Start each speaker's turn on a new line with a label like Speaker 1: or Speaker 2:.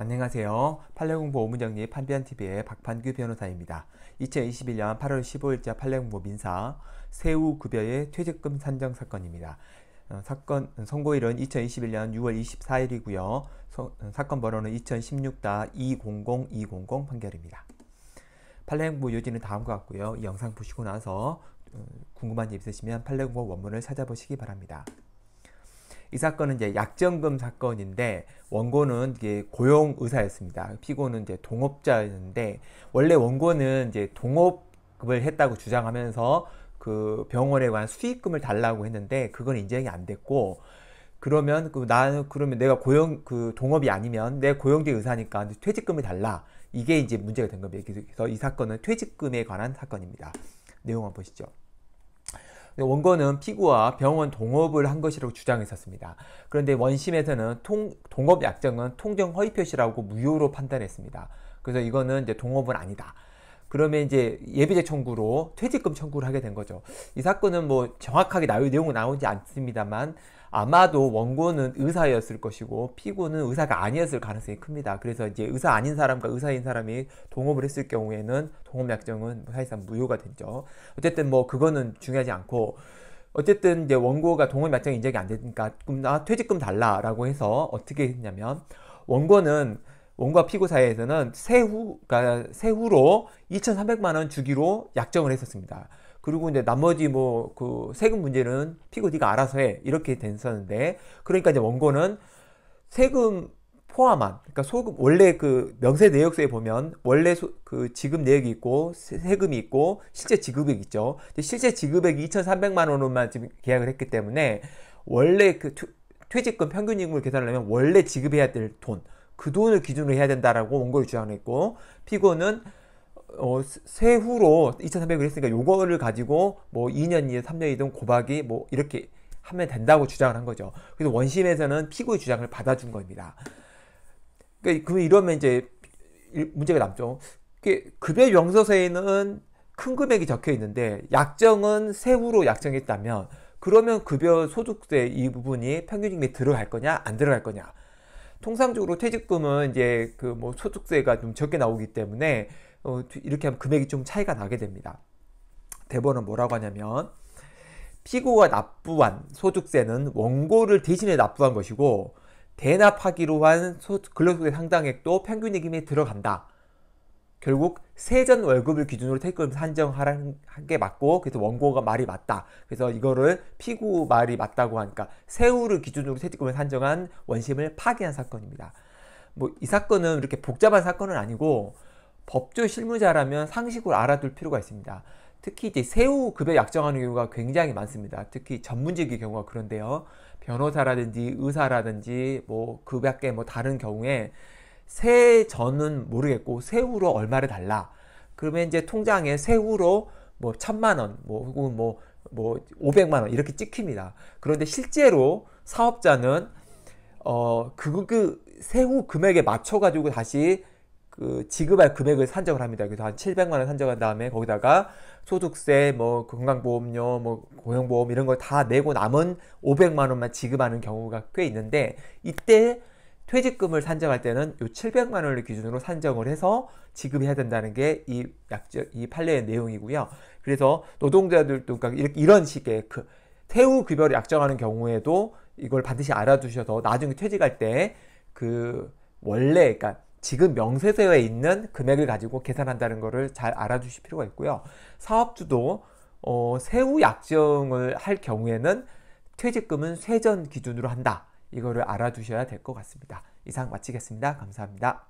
Speaker 1: 안녕하세요. 판례공부 오문정리 판비 t v 의 박판규 변호사입니다. 2021년 8월 15일자 판례공부 민사 세우급여의 퇴직금 산정 사건입니다. 어, 사건 어, 선고일은 2021년 6월 24일이고요. 서, 어, 사건 번호는 2016-200200 판결입니다. 판례공부 요지는 다음과 같고요. 이 영상 보시고 나서 어, 궁금한 점 있으시면 판례공부 원문을 찾아보시기 바랍니다. 이 사건은 이제 약정금 사건인데 원고는 이제 고용 의사였습니다. 피고는 이제 동업자였는데 원래 원고는 이제 동업을 했다고 주장하면서 그 병원에 관한 수익금을 달라고 했는데 그건 인정이 안 됐고 그러면 그 나는 그러면 내가 고용 그 동업이 아니면 내 고용직 의사니까 퇴직금을 달라 이게 이제 문제가 된 겁니다. 그래서 이 사건은 퇴직금에 관한 사건입니다. 내용 한번 보시죠. 원고는 피고와 병원 동업을 한 것이라고 주장했었습니다. 그런데 원심에서는 통, 동업 약정은 통정 허위 표시라고 무효로 판단했습니다. 그래서 이거는 이제 동업은 아니다. 그러면 이제 예비제 청구로 퇴직금 청구를 하게 된 거죠. 이 사건은 뭐 정확하게 나올 내용은 나오지 않습니다만 아마도 원고는 의사였을 것이고 피고는 의사가 아니었을 가능성이 큽니다. 그래서 이제 의사 아닌 사람과 의사인 사람이 동업을 했을 경우에는 동업약정은 사실상 무효가 됐죠 어쨌든 뭐 그거는 중요하지 않고 어쨌든 이제 원고가 동업약정 인정이 안 되니까 그럼 나 퇴직금 달라라고 해서 어떻게 했냐면 원고는 원고와 피고 사이에서는 세후, 그러니까 세후로 2,300만 원 주기로 약정을 했었습니다. 그리고 이제 나머지 뭐 그 세금 문제는 피고디가 알아서 해 이렇게 됐었는데 그러니까 이제 원고는 세금 포함한 그러니까 소급 원래 그 명세 내역서에 보면 원래 소, 그 지급 내역이 있고 세금이 있고 실제 지급액 있죠. 실제 지급액이 2,300만 원으로만 지금 계약을 했기 때문에 원래 그 투, 퇴직금 평균 임금을 계산하려면 원래 지급해야 될 돈, 그 돈을 기준으로 해야 된다라고 원고를 주장했고 피고는 어, 세후로 2,300을 했으니까 요거를 가지고 뭐 2년이든 3년이든 고박이 뭐 이렇게 하면 된다고 주장을 한 거죠. 그래서 원심에서는 피고의 주장을 받아준 겁니다. 그러니까 그럼 이러면 이제 문제가 남죠. 급여 명세서에는 큰 금액이 적혀 있는데 약정은 세후로 약정했다면 그러면 급여 소득세 이 부분이 평균임금에 들어갈 거냐 안 들어갈 거냐 통상적으로 퇴직금은 이제 그 뭐 소득세가 좀 적게 나오기 때문에 어, 이렇게 하면 금액이 좀 차이가 나게 됩니다. 대법은 뭐라고 하냐면 피고가 납부한 소득세는 원고를 대신에 납부한 것이고 대납하기로 한 소, 근로소득 상당액도 평균 예금에 들어간다. 결국 세전 월급을 기준으로 퇴근금 산정하라는 게 맞고 그래서 원고가 말이 맞다. 그래서 이거를 피고 말이 맞다고 하니까 세후를 기준으로 퇴직금을 산정한 원심을 파기한 사건입니다. 뭐 이 사건은 이렇게 복잡한 사건은 아니고 법조 실무자라면 상식으로 알아둘 필요가 있습니다. 특히 이제 세후 급여 약정하는 경우가 굉장히 많습니다. 특히 전문직의 경우가 그런데요. 변호사라든지 의사라든지 뭐 급약계 뭐 다른 경우에 세 전은 모르겠고 세후로 얼마를 달라. 그러면 이제 통장에 세후로 뭐 천만 원, 뭐 혹은 뭐 뭐 오백만원 이렇게 찍힙니다. 그런데 실제로 사업자는 어 그 그 세후 금액에 맞춰 가지고 다시 그 지급할 금액을 산정을 합니다. 그래서 한 700만 원 산정한 다음에 거기다가 소득세, 뭐 건강보험료, 뭐 고용보험 이런 걸 다 내고 남은 500만 원만 지급하는 경우가 꽤 있는데 이때 퇴직금을 산정할 때는 요 700만 원을 기준으로 산정을 해서 지급해야 된다는 게 이 약정 이 판례의 내용이고요. 그래서 노동자들도 그러니까 이렇게 이런 식의 그 세후 급여를 약정하는 경우에도 이걸 반드시 알아두셔서 나중에 퇴직할 때 그 원래 그러니까 지금 명세서에 있는 금액을 가지고 계산한다는 것을 잘 알아두실 필요가 있고요. 사업주도 어, 세후 약정을 할 경우에는 퇴직금은 세전 기준으로 한다. 이거를 알아두셔야 될 것 같습니다. 이상 마치겠습니다. 감사합니다.